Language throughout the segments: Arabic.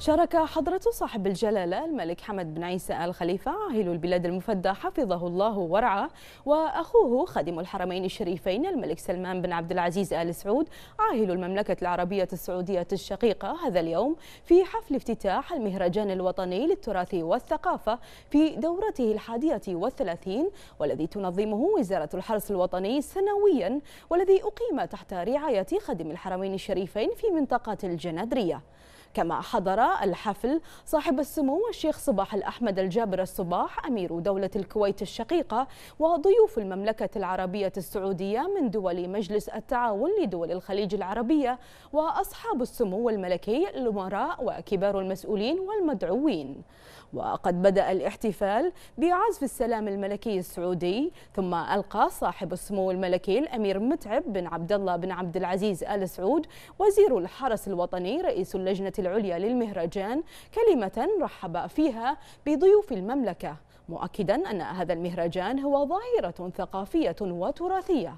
شارك حضرة صاحب الجلالة الملك حمد بن عيسى آل خليفة عاهل البلاد المفدى حفظه الله ورعاه وأخوه خادم الحرمين الشريفين الملك سلمان بن عبد العزيز آل سعود عاهل المملكة العربية السعودية الشقيقة هذا اليوم في حفل افتتاح المهرجان الوطني للتراث والثقافة في دورته الحادية والثلاثين والذي تنظمه وزارة الحرس الوطني سنويا والذي أقيم تحت رعاية خادم الحرمين الشريفين في منطقة الجنادرية. كما حضر الحفل صاحب السمو الشيخ صباح الأحمد الجابر الصباح أمير دولة الكويت الشقيقة وضيوف المملكة العربية السعودية من دول مجلس التعاون لدول الخليج العربية وأصحاب السمو الملكي الأمراء وكبار المسؤولين والمدعوين وقد بدأ الاحتفال بعزف السلام الملكي السعودي ثم ألقى صاحب السمو الملكي الأمير متعب بن عبد الله بن عبد العزيز آل سعود وزير الحرس الوطني رئيس اللجنة العليا للمهرجان كلمة رحب فيها بضيوف المملكة مؤكدا أن هذا المهرجان هو ظاهرة ثقافية وتراثية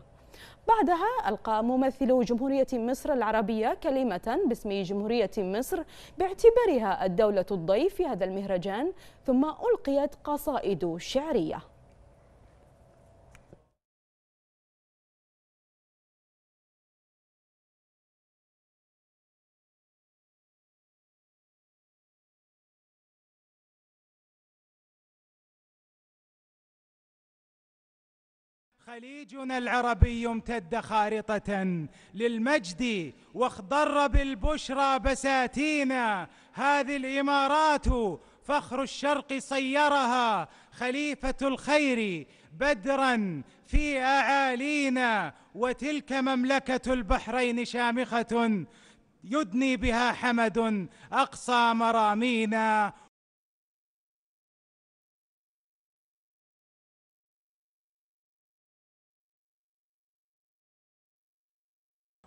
بعدها ألقى ممثل جمهورية مصر العربية كلمة باسم جمهورية مصر باعتبارها الدولة الضيف في هذا المهرجان ثم ألقيت قصائد شعرية خليجنا العربي امتد خارطة للمجد واخضر بالبشرى بساتينا هذه الإمارات فخر الشرق صيرها خليفة الخير بدرا في أعالينا وتلك مملكة البحرين شامخة يدني بها حمد أقصى مرامينا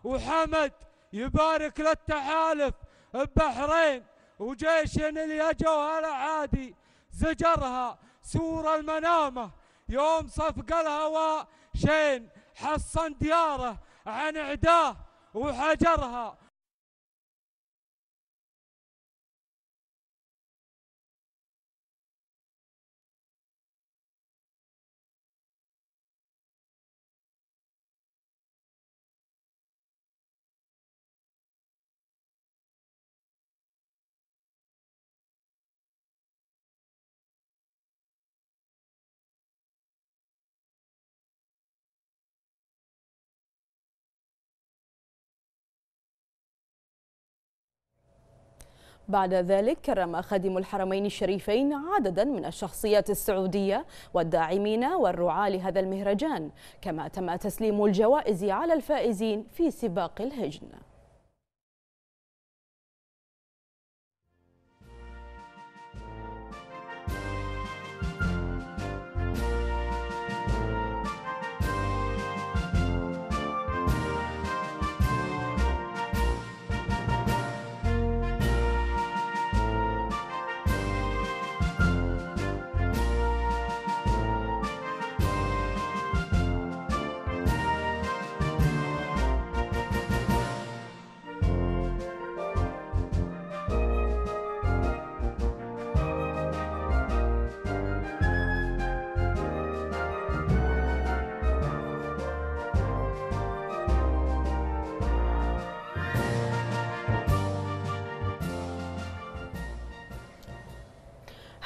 وحمد يبارك للتحالف البحرين وجيش اللي اجوا على عادي زجرها سور المنامه يوم صفق الهواء شين حصن دياره عن عداه وحجرها بعد ذلك كرم خادم الحرمين الشريفين عددا من الشخصيات السعودية والداعمين والرعاة لهذا المهرجان كما تم تسليم الجوائز على الفائزين في سباق الهجن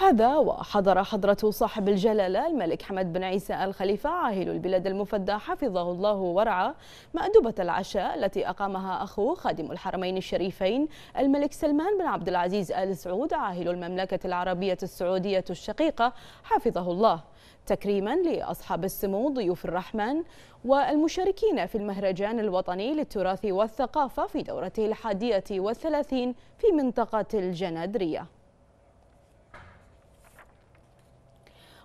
هذا وحضر حضرة صاحب الجلالة الملك حمد بن عيسى الخليفة عاهل البلاد المفدى حفظه الله ورعاه مأدوبة العشاء التي أقامها أخوه خادم الحرمين الشريفين الملك سلمان بن عبد العزيز آل سعود عاهل المملكة العربية السعودية الشقيقة حفظه الله تكريما لأصحاب السمو ضيوف الرحمن والمشاركين في المهرجان الوطني للتراث والثقافة في دورته الحادية والثلاثين في منطقة الجنادرية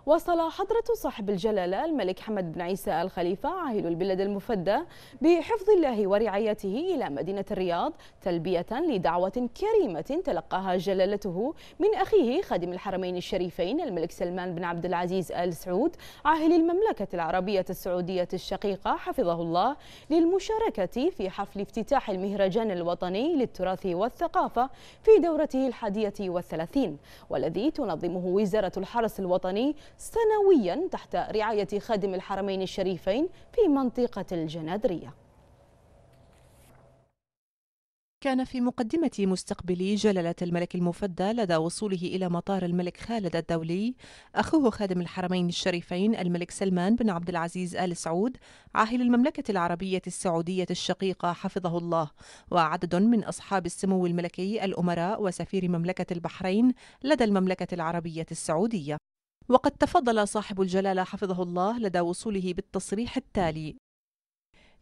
وصل حضرة صاحب الجلالة الملك حمد بن عيسى الخليفة عاهل البلاد المفدى بحفظ الله ورعايته إلى مدينة الرياض تلبية لدعوة كريمة تلقاها جلالته من أخيه خادم الحرمين الشريفين الملك سلمان بن عبد العزيز آل سعود عاهل المملكة العربية السعودية الشقيقة حفظه الله للمشاركة في حفل افتتاح المهرجان الوطني للتراث والثقافة في دورته الحادية والثلاثين والذي تنظمه وزارة الحرس الوطني سنويا تحت رعاية خادم الحرمين الشريفين في منطقة الجنادرية كان في مقدمة مستقبلي جلالة الملك المفدى لدى وصوله إلى مطار الملك خالد الدولي أخوه خادم الحرمين الشريفين الملك سلمان بن عبد العزيز آل سعود عاهل المملكة العربية السعودية الشقيقة حفظه الله وعدد من أصحاب السمو الملكي الأمراء وسفير مملكة البحرين لدى المملكة العربية السعودية وقد تفضل صاحب الجلالة حفظه الله لدى وصوله بالتصريح التالي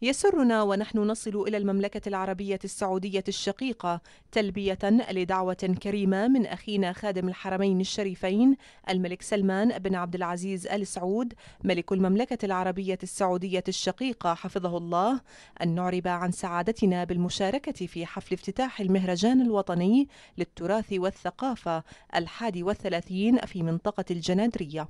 يسرنا ونحن نصل إلى المملكة العربية السعودية الشقيقة تلبية لدعوة كريمة من أخينا خادم الحرمين الشريفين الملك سلمان بن عبد العزيز آل سعود ملك المملكة العربية السعودية الشقيقة حفظه الله أن نعرب عن سعادتنا بالمشاركة في حفل افتتاح المهرجان الوطني للتراث والثقافة الحادي والثلاثين في منطقة الجنادرية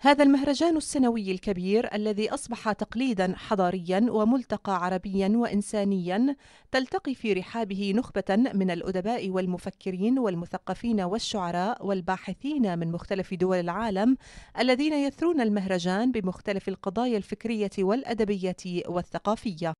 هذا المهرجان السنوي الكبير الذي أصبح تقليدا حضاريا وملتقى عربيا وإنسانيا تلتقي في رحابه نخبة من الأدباء والمفكرين والمثقفين والشعراء والباحثين من مختلف دول العالم الذين يثرون المهرجان بمختلف القضايا الفكرية والأدبية والثقافية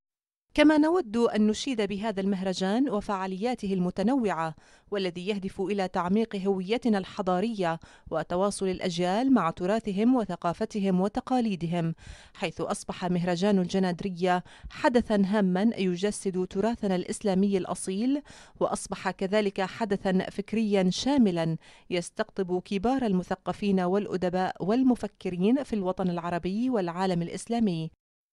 كما نود أن نشيد بهذا المهرجان وفعالياته المتنوعة والذي يهدف إلى تعميق هويتنا الحضارية وتواصل الأجيال مع تراثهم وثقافتهم وتقاليدهم حيث أصبح مهرجان الجنادرية حدثا هاما يجسد تراثنا الإسلامي الأصيل وأصبح كذلك حدثا فكريا شاملا يستقطب كبار المثقفين والأدباء والمفكرين في الوطن العربي والعالم الإسلامي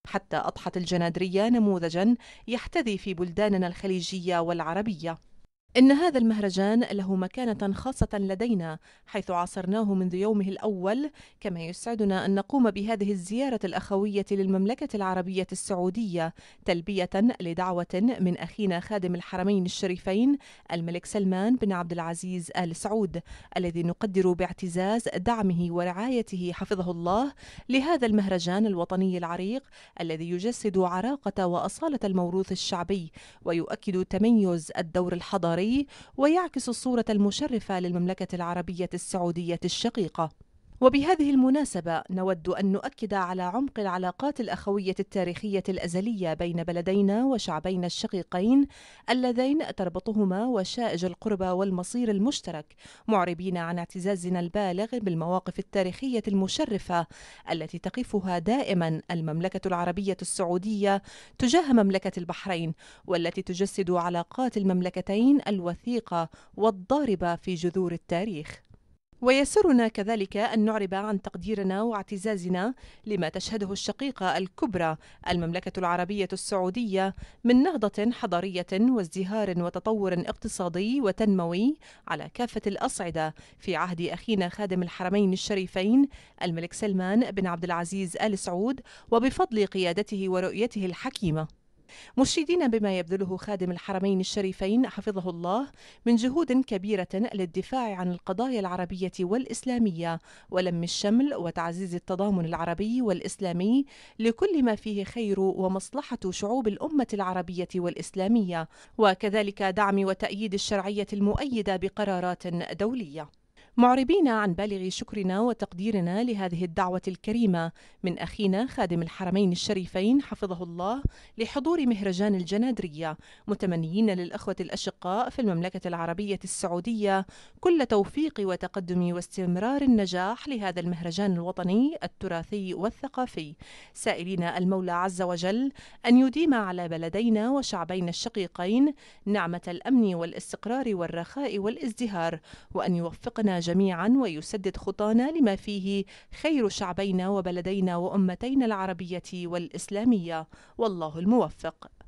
حتى أضحت الجنادرية نموذجا يحتذي في بلداننا الخليجية والعربية إن هذا المهرجان له مكانة خاصة لدينا حيث عاصرناه منذ يومه الأول كما يسعدنا أن نقوم بهذه الزيارة الأخوية للمملكة العربية السعودية تلبية لدعوة من أخينا خادم الحرمين الشريفين الملك سلمان بن عبد العزيز آل سعود الذي نقدر باعتزاز دعمه ورعايته حفظه الله لهذا المهرجان الوطني العريق الذي يجسد عراقة وأصالة الموروث الشعبي ويؤكد تميز الدور الحضاري الحضاري ويعكس الصورة المشرفة للمملكة العربية السعودية الشقيقة وبهذه المناسبة نود أن نؤكد على عمق العلاقات الأخوية التاريخية الأزلية بين بلدينا وشعبينا الشقيقين اللذين تربطهما وشائج القربى والمصير المشترك معربين عن اعتزازنا البالغ بالمواقف التاريخية المشرفة التي تقفها دائما المملكة العربية السعودية تجاه مملكة البحرين والتي تجسد علاقات المملكتين الوثيقة والضاربة في جذور التاريخ ويسرنا كذلك أن نعرب عن تقديرنا واعتزازنا لما تشهده الشقيقة الكبرى المملكة العربية السعودية من نهضة حضارية وازدهار وتطور اقتصادي وتنموي على كافة الأصعدة في عهد أخينا خادم الحرمين الشريفين الملك سلمان بن عبد العزيز آل سعود وبفضل قيادته ورؤيته الحكيمة مشيدين بما يبذله خادم الحرمين الشريفين حفظه الله من جهود كبيرة للدفاع عن القضايا العربية والإسلامية ولم الشمل وتعزيز التضامن العربي والإسلامي لكل ما فيه خير ومصلحة شعوب الأمة العربية والإسلامية وكذلك دعم وتأييد الشرعية المؤيدة بقرارات دولية معربين عن بالغ شكرنا وتقديرنا لهذه الدعوة الكريمة من أخينا خادم الحرمين الشريفين حفظه الله لحضور مهرجان الجنادرية متمنيين للأخوة الأشقاء في المملكة العربية السعودية كل توفيق وتقدم واستمرار النجاح لهذا المهرجان الوطني التراثي والثقافي سائلين المولى عز وجل أن يديم على بلدينا وشعبينا الشقيقين نعمة الأمن والاستقرار والرخاء والازدهار وأن يوفقنا جميعا ويسدد خطانا لما فيه خير شعبينا وبلدينا وامتينا العربيه والاسلاميه والله الموفق